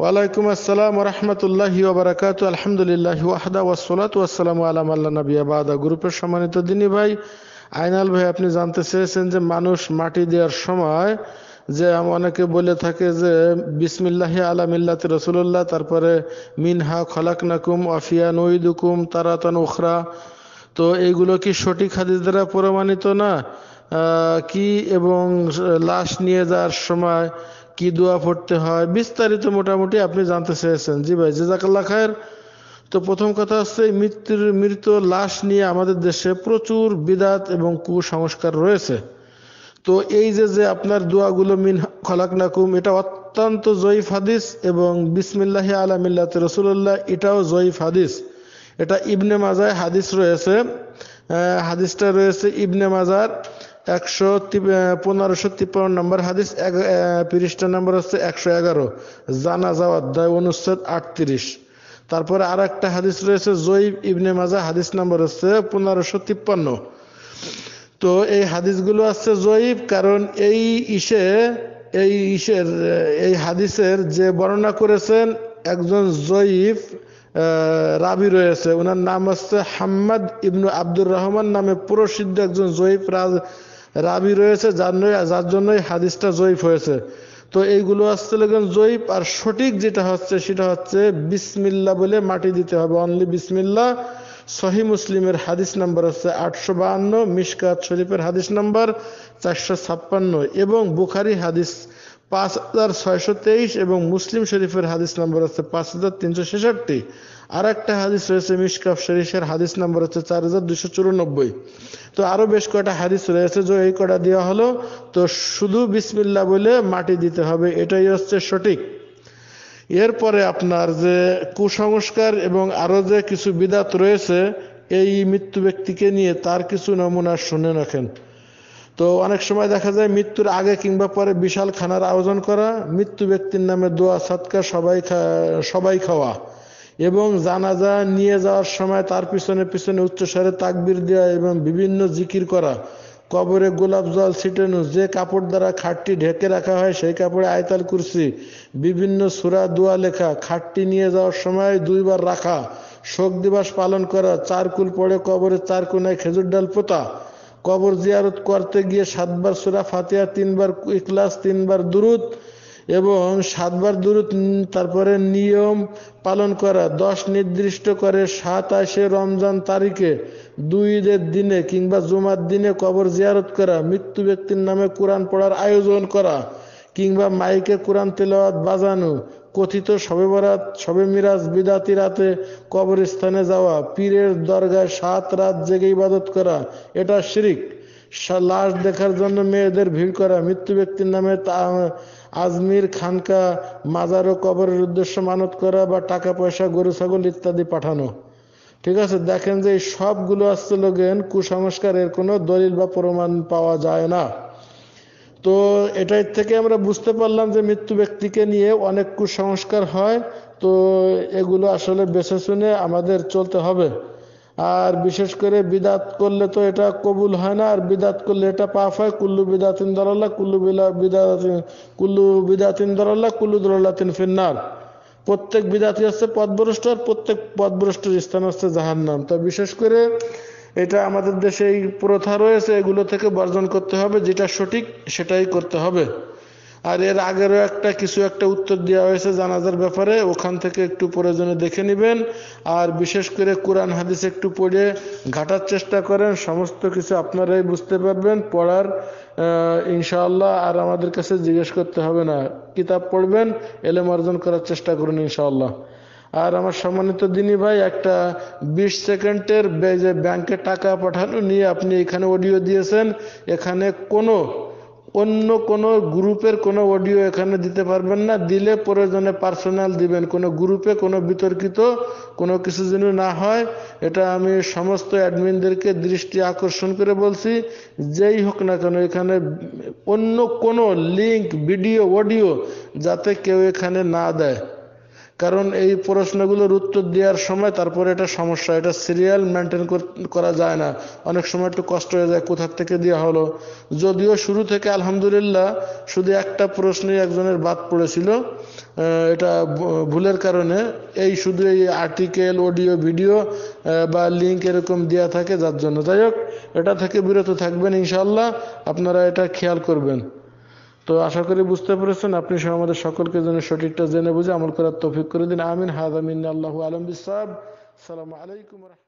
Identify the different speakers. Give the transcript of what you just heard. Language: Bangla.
Speaker 1: ওয়ালাইকুম আসসালাম রহমতুল্লাহ ওবরাকাত আলহামদুলিল্লাহ ওয়াহদা ওয়াসলাত ওয়াসালাম আলাম আল্লাহ নবী আবাদা গ্রুপের সম্মানিত দিনী ভাই আইনাল ভাই আপনি জানতে চেয়েছেন যে মানুষ মাটি দেওয়ার সময় যে অনেকে বলে থাকে যে বিসমিল্লাহ আলা মিল্লাত রসুল্লাহ তারপরে মিনহা খলাকনাকুম আফিয়া নঈদুকুম তারাতন উখরা তো এইগুলো কি সঠিক হাদিস দ্বারা প্রমাণিত না কি এবং লাশ নিয়ে যাওয়ার সময় কি দোয়া পড়তে হয় বিস্তারিত মোটামুটি আপনি জানতে চেয়েছেন জি ভাই জেজাকাল্লা খায়ের তো প্রথম কথা হচ্ছে মৃত্যুর মৃত লাশ নিয়ে আমাদের দেশে প্রচুর বিদাত এবং কুসংস্কার রয়েছে তো এই যে যে আপনার দোয়াগুলো মিন খলাক নাকুম এটা অত্যন্ত জয়ীফ হাদিস এবং বিসমিল্লাহ আলামিল্লাত রসুল্লাহ এটাও জয়ীফ হাদিস এটা ইবনে মাজায় হাদিস রয়েছে হাদিসটা রয়েছে ইবনে মাজার একশো পনেরোশো তিপ্পান্ন নম্বর হাদিস পৃষ্ঠা নম্বর হচ্ছে একশো এগারো জানাজা অধ্যায় অনুচ্ছেদ আটত্রিশ তারপরে আর একটা হাদিস রয়েছে জয়ীব ইবনে মাজা হাদিস নম্বর হচ্ছে পনেরোশো তিপ্পান্ন তো এই হাদিসগুলো আছে জয়ীব কারণ এই ইসে এই ইসের এই হাদিসের যে বর্ণনা করেছেন একজন জয়ীফ রাবি রয়েছে ওনার নাম হচ্ছে হাম্মাদ ইবনু আব্দুর রহমান নামে প্রসিদ্ধ একজন জয়ীফ রাজ রাবি রয়েছে যার যার জন্যই হাদিসটা জয়ীফ হয়েছে তো এইগুলো আসছে লেখেন জয়ীফ আর সঠিক যেটা হচ্ছে সেটা হচ্ছে বিসমিল্লা বলে মাটি দিতে হবে অনলি বিসমিল্লা সহি মুসলিমের হাদিস নাম্বার হচ্ছে আটশো বাহান্ন মিসকাত শরীফের হাদিস নাম্বার চারশো ছাপ্পান্ন এবং বুখারি হাদিস পাঁচ হাজার ছয়শো তেইশ এবং মুসলিম শরীফের হাদিস নম্বর হচ্ছে পাঁচ হাজার তিনশো ছেষট্টি আর একটা হাদিস রয়েছে মিসকাফ শরীফের হাদিস নম্বর হচ্ছে চার হাজার দুশো চুরানব্বই তো আরও বেশ কয়টা হাদিস রয়েছে যে এই কটা দেওয়া হলো তো শুধু বিসমিল্লা বলে মাটি দিতে হবে এটাই হচ্ছে সঠিক এরপরে আপনার যে কুসংস্কার এবং আরও যে কিছু বিদাত রয়েছে এই মৃত্যু ব্যক্তিকে নিয়ে তার কিছু নমুনা শুনে রাখেন তো অনেক সময় দেখা যায় মৃত্যুর আগে কিংবা পরে বিশাল খানার আয়োজন করা মৃত্যু ব্যক্তির নামে দোয়া সৎকার সবাই সবাই খাওয়া এবং জানাজা নিয়ে যাওয়ার সময় তার পিছনে পিছনে উচ্চস্বরে তাকবির দেওয়া এবং বিভিন্ন জিকির করা কবরে গোলাপ জল ছিটানো যে কাপড় দ্বারা খাটটি ঢেকে রাখা হয় সেই কাপড়ে আয়তাল কুরসি বিভিন্ন সুরা দোয়া লেখা খাটটি নিয়ে যাওয়ার সময় দুইবার রাখা শোক দিবস পালন করা চারকুল পড়ে কবরের চার কোনায় খেজুর ডাল পোতা কবর জিয়ারত করতে গিয়ে সাতবার সুরা ফাতিয়া তিনবার ইখলাস তিনবার দূরত এবং সাতবার দূরত তারপরে নিয়ম পালন করা দশ নির্দিষ্ট করে সাতাশে রমজান তারিখে দুই ঈদের দিনে কিংবা জুমার দিনে কবর জিয়ারত করা মৃত্যু ব্যক্তির নামে কোরআন পড়ার আয়োজন করা কিংবা মাইকে কোরআন তেলাওয়াত বাজানো কথিত শবে বরাত সবে মিরাজ বিদাতি রাতে কবরস্থানে যাওয়া পীরের দরগায় সাত রাত জেগে ইবাদত করা এটা শিরিক লাশ দেখার জন্য মেয়েদের ভিড় করা মৃত্যু ব্যক্তির নামে আজমির খানকা মাজার ও কবরের উদ্দেশ্য মানত করা বা টাকা পয়সা গরু ছাগল ইত্যাদি পাঠানো ঠিক আছে দেখেন যে এই সবগুলো আসছে লোকের কুসংস্কারের কোনো দলিল বা প্রমাণ পাওয়া যায় না তো এটার থেকে আমরা বুঝতে পারলাম যে মৃত্যু ব্যক্তিকে নিয়ে অনেক কুসংস্কার হয় তো এগুলো আসলে বেছে শুনে আমাদের চলতে হবে আর বিশেষ করে বিদাত করলে তো এটা কবুল হয় না আর বিদাত করলে এটা পাপ হয় কুল্লু বিদাতিন দরাল্লা কুল্লু বিদাতিন কুল্লু বিদাতিন দরাল্লা কুল্লু দরাল্লাতিন ফিন্নার প্রত্যেক বিদাতি হচ্ছে পদভ্রষ্ট আর প্রত্যেক পদভ্রষ্টের স্থান হচ্ছে জাহান্নাম তো বিশেষ করে এটা আমাদের দেশে এই প্রথা রয়েছে এগুলো থেকে বর্জন করতে হবে যেটা সঠিক সেটাই করতে হবে আর এর আগেরও একটা কিছু একটা উত্তর দেওয়া হয়েছে জানাজার ব্যাপারে ওখান থেকে একটু প্রয়োজনে দেখে নেবেন আর বিশেষ করে কোরআন হাদিস একটু পড়ে ঘাটার চেষ্টা করেন সমস্ত কিছু আপনারাই বুঝতে পারবেন পড়ার ইনশাআল্লাহ আর আমাদের কাছে জিজ্ঞেস করতে হবে না কিতাব পড়বেন এলেম অর্জন করার চেষ্টা করুন ইনশাআল্লাহ আর আমার সম্মানিত দিনী ভাই একটা বিশ সেকেন্ডের যে ব্যাংকে টাকা পাঠানো নিয়ে আপনি এখানে অডিও দিয়েছেন এখানে কোনো অন্য কোনো গ্রুপের কোনো অডিও এখানে দিতে পারবেন না দিলে প্রয়োজনে পার্সোনাল দিবেন কোনো গ্রুপে কোনো বিতর্কিত কোনো কিছু যেন না হয় এটা আমি সমস্ত অ্যাডমিনদেরকে দৃষ্টি আকর্ষণ করে বলছি যেই হোক না কেন এখানে অন্য কোনো লিংক ভিডিও অডিও যাতে কেউ এখানে না দেয় কারণ এই প্রশ্নগুলোর উত্তর দেওয়ার সময় তারপরে এটা সমস্যা এটা সিরিয়াল মেনটেন করা যায় না অনেক সময় একটু কষ্ট হয়ে যায় কোথার থেকে দেওয়া হলো যদিও শুরু থেকে আলহামদুলিল্লাহ শুধু একটা প্রশ্নেই একজনের বাদ পড়েছিল এটা ভুলের কারণে এই শুধু এই আর্টিকেল অডিও ভিডিও বা লিঙ্ক এরকম দেওয়া থাকে যার জন্য যাই হোক এটা থেকে বিরত থাকবেন ইনশাল্লাহ আপনারা এটা খেয়াল করবেন তো আশা করি বুঝতে পেরেছেন আপনি সহ আমাদের সকলকে যেন সঠিকটা জেনে বুঝে আমল করার তৌফিক করে দিন আমিন হাজামিন আল্লাহ আলম বিসাব সালাম আলাইকুম